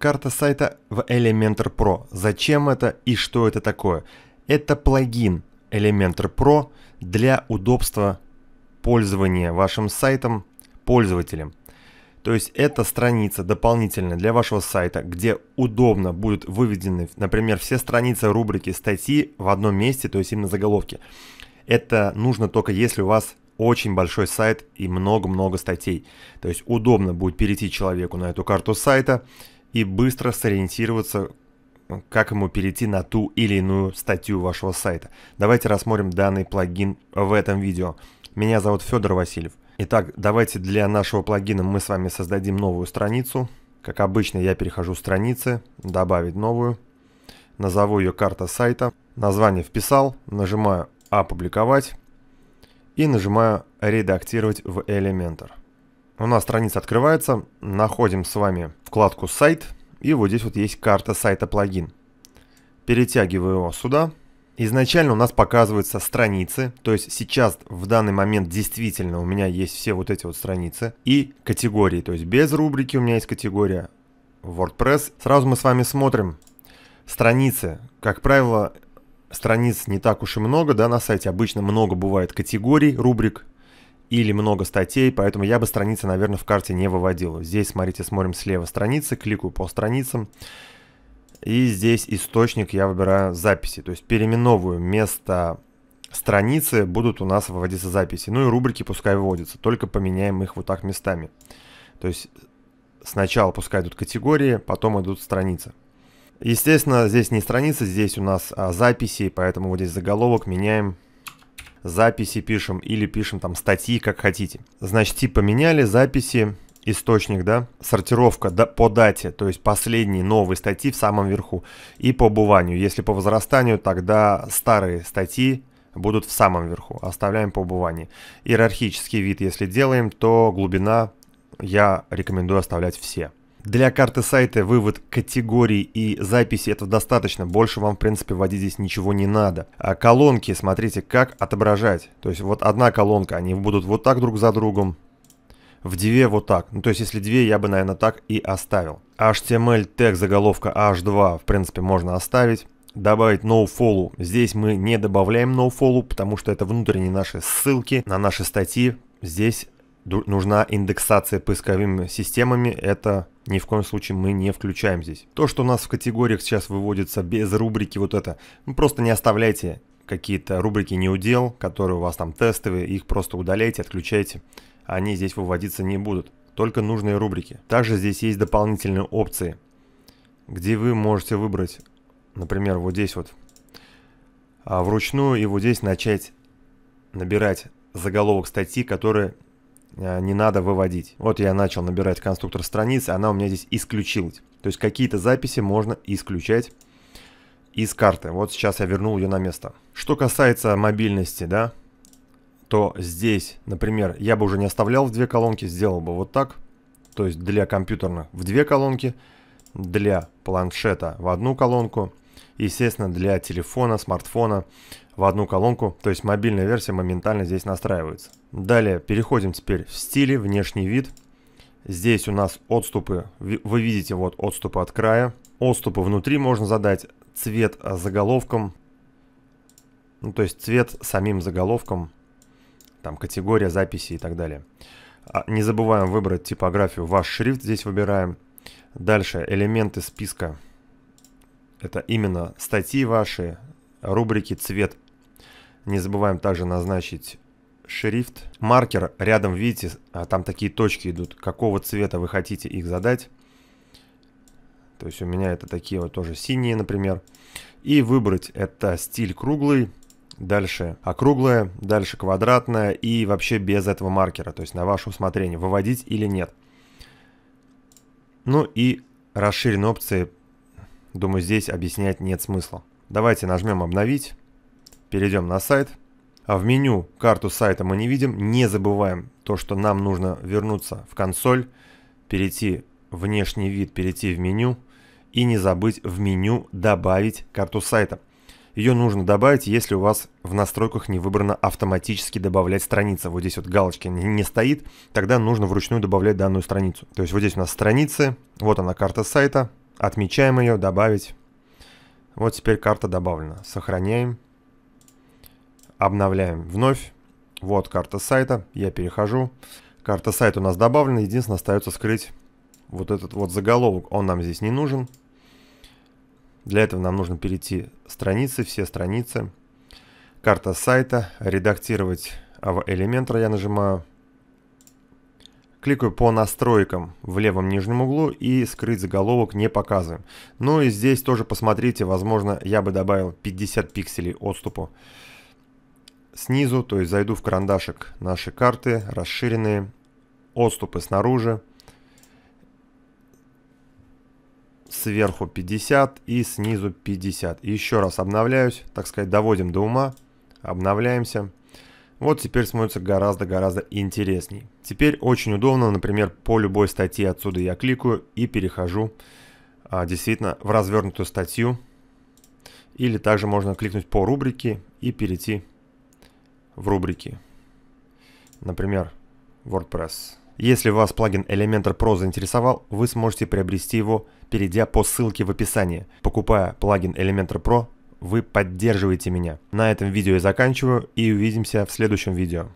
карта сайта в Elementor Pro. Зачем это и что это такое? Это плагин Elementor Pro для удобства пользования вашим сайтом пользователем. То есть это страница дополнительная для вашего сайта, где удобно будут выведены, например, все страницы, рубрики, статьи в одном месте, то есть именно заголовки. Это нужно только если у вас очень большой сайт и много-много статей. То есть удобно будет перейти человеку на эту карту сайта, и быстро сориентироваться, как ему перейти на ту или иную статью вашего сайта. Давайте рассмотрим данный плагин в этом видео. Меня зовут Федор Васильев. Итак, давайте для нашего плагина мы с вами создадим новую страницу. Как обычно, я перехожу страницы, добавить новую. Назову ее карта сайта. Название вписал, нажимаю «Опубликовать» и нажимаю «Редактировать в Elementor». У нас страница открывается, находим с вами вкладку «Сайт», и вот здесь вот есть карта сайта плагин. Перетягиваю его сюда. Изначально у нас показываются страницы, то есть сейчас в данный момент действительно у меня есть все вот эти вот страницы и категории, то есть без рубрики у меня есть категория WordPress. Сразу мы с вами смотрим страницы. Как правило, страниц не так уж и много, да, на сайте обычно много бывает категорий, рубрик, или много статей, поэтому я бы страницы, наверное, в карте не выводил. Здесь, смотрите, смотрим слева страницы, кликаю по страницам. И здесь источник я выбираю записи, то есть переименовываю место страницы, будут у нас выводиться записи. Ну и рубрики пускай выводятся, только поменяем их вот так местами. То есть сначала пускай идут категории, потом идут страницы. Естественно, здесь не страницы, здесь у нас а, записи, поэтому вот здесь заголовок меняем записи пишем или пишем там статьи, как хотите. Значит, тип поменяли, записи, источник, да, сортировка да, по дате, то есть последние новые статьи в самом верху, и по обуванию. Если по возрастанию, тогда старые статьи будут в самом верху, оставляем по обуванию. Иерархический вид, если делаем, то глубина я рекомендую оставлять все. Для карты сайта вывод категорий и записи этого достаточно, больше вам в принципе вводить здесь ничего не надо. А колонки, смотрите, как отображать. То есть вот одна колонка, они будут вот так друг за другом, в две вот так. Ну, то есть если две, я бы, наверное, так и оставил. HTML тег заголовка H2, в принципе, можно оставить. Добавить nofollow. Здесь мы не добавляем nofollow, потому что это внутренние наши ссылки на наши статьи. Здесь нужна индексация поисковыми системами, это ни в коем случае мы не включаем здесь. То, что у нас в категориях сейчас выводится без рубрики вот это, ну, просто не оставляйте какие-то рубрики неудел, которые у вас там тестовые, их просто удаляйте, отключайте. Они здесь выводиться не будут, только нужные рубрики. Также здесь есть дополнительные опции, где вы можете выбрать, например, вот здесь вот, а, вручную и вот здесь начать набирать заголовок статьи, которые Э, не надо выводить. Вот я начал набирать конструктор страницы, она у меня здесь исключилась. То есть какие-то записи можно исключать из карты. Вот сейчас я вернул ее на место. Что касается мобильности, да, то здесь, например, я бы уже не оставлял в две колонки, сделал бы вот так. То есть для компьютерных в две колонки, для планшета в одну колонку, естественно, для телефона, смартфона в одну колонку, то есть мобильная версия моментально здесь настраивается. Далее переходим теперь в стиле, внешний вид. Здесь у нас отступы, вы видите вот отступы от края. Отступы внутри можно задать, цвет заголовком, ну то есть цвет самим заголовком, там категория записи и так далее. А, не забываем выбрать типографию «Ваш шрифт» здесь выбираем. Дальше элементы списка это именно статьи ваши, рубрики «Цвет». Не забываем также назначить шрифт. Маркер рядом, видите, а там такие точки идут. Какого цвета вы хотите их задать. То есть у меня это такие вот тоже синие, например. И выбрать это стиль круглый, дальше округлое, дальше квадратное и вообще без этого маркера. То есть на ваше усмотрение, выводить или нет. Ну и расширенные опции Думаю, здесь объяснять нет смысла. Давайте нажмем «Обновить». Перейдем на сайт. А в меню карту сайта мы не видим. Не забываем то, что нам нужно вернуться в консоль, перейти в внешний вид, перейти в меню. И не забыть в меню добавить карту сайта. Ее нужно добавить, если у вас в настройках не выбрано автоматически добавлять страницы. Вот здесь вот галочки не стоит, тогда нужно вручную добавлять данную страницу. То есть вот здесь у нас страницы, вот она карта сайта, Отмечаем ее, добавить. Вот теперь карта добавлена. Сохраняем. Обновляем вновь. Вот карта сайта. Я перехожу. Карта сайта у нас добавлена. Единственное, остается скрыть вот этот вот заголовок. Он нам здесь не нужен. Для этого нам нужно перейти страницы, все страницы. Карта сайта. Редактировать в элементра я нажимаю. Кликаю по настройкам в левом нижнем углу и скрыть заголовок не показываем. Ну и здесь тоже посмотрите, возможно, я бы добавил 50 пикселей отступу. Снизу, то есть зайду в карандашик наши карты, расширенные, отступы снаружи. Сверху 50 и снизу 50. И еще раз обновляюсь, так сказать, доводим до ума, обновляемся. Вот теперь смотрится гораздо-гораздо интересней. Теперь очень удобно, например, по любой статье отсюда я кликаю и перехожу а, действительно в развернутую статью. Или также можно кликнуть по рубрике и перейти в рубрики. Например, WordPress. Если вас плагин Elementor Pro заинтересовал, вы сможете приобрести его, перейдя по ссылке в описании. Покупая плагин Elementor Pro, вы поддерживаете меня. На этом видео я заканчиваю и увидимся в следующем видео.